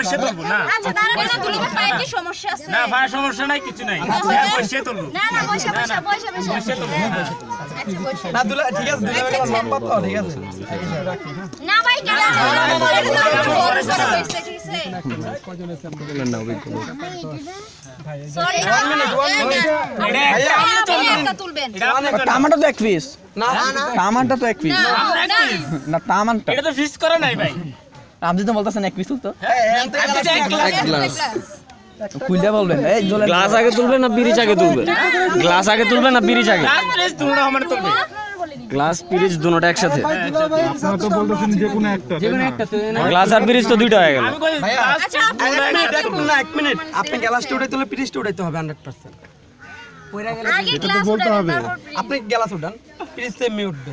আচ্ছা, হ্যাঁ, হ্যাঁ। পয়সা তুলবো না না তুলবো সমস্যা নাই কিছু নাই পয়সা তুলবো তো টামাটা তো এক পিস না টামানটা তো এক পিস না এটা তো ফিস করে নাই ভাই আপনি তো বলতেছেন এক পিস হ্যাঁ, হ্যাঁ, তো খুলতে বলবেন এই গ্লাস আগে তুলবে না বিরিচ আগে তুলবে গ্লাস আগে তুলবে না বিরিচ আগে গ্লাস পিরিচ দুটোটা একসাথে গ্লাস হ্যাঁ, আর পিরিচ তো দুইটা হয়ে গেল আচ্ছা এক মিনিট আপনি গ্লাসটা উঠাইতে হলে পিরিচটা উঠাইতে হবে 100% পয়রা গেলে এটা আপনি গ্লাস উঠান পিরিচ তো এমনি উঠবে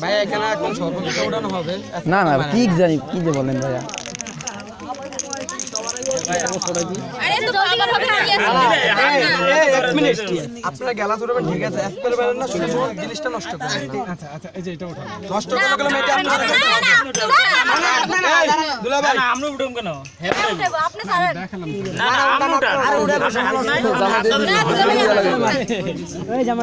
ভাই এখানে এখন সর্বোচ্চ উড়ানো হবে না না কি জানি কি যে বলেন ভাইয়া ঠিক আছে অ্যাপেল বেলেন না শুধু জিনিসটা নষ্ট করবেন নষ্ট করে জামা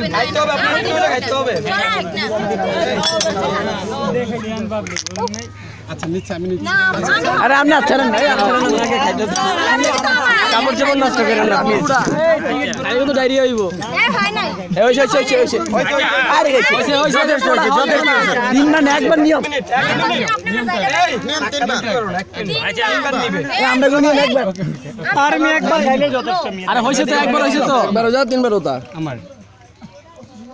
আচ্ছা, আচ্ছা, আচ্ছা। আরে আপনি কাপড় নষ্ট করেন না আপনি আমি তো হইব আরে তো একবার তো তিনবার ওটা আমার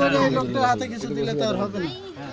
করে লোকটার হাতে কিছু দিলে তো আর হবে না হ্যাঁ।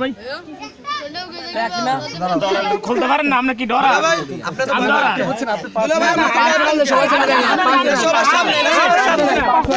ভাই খুলতে পারেন না আপনার কি ডরা আপনি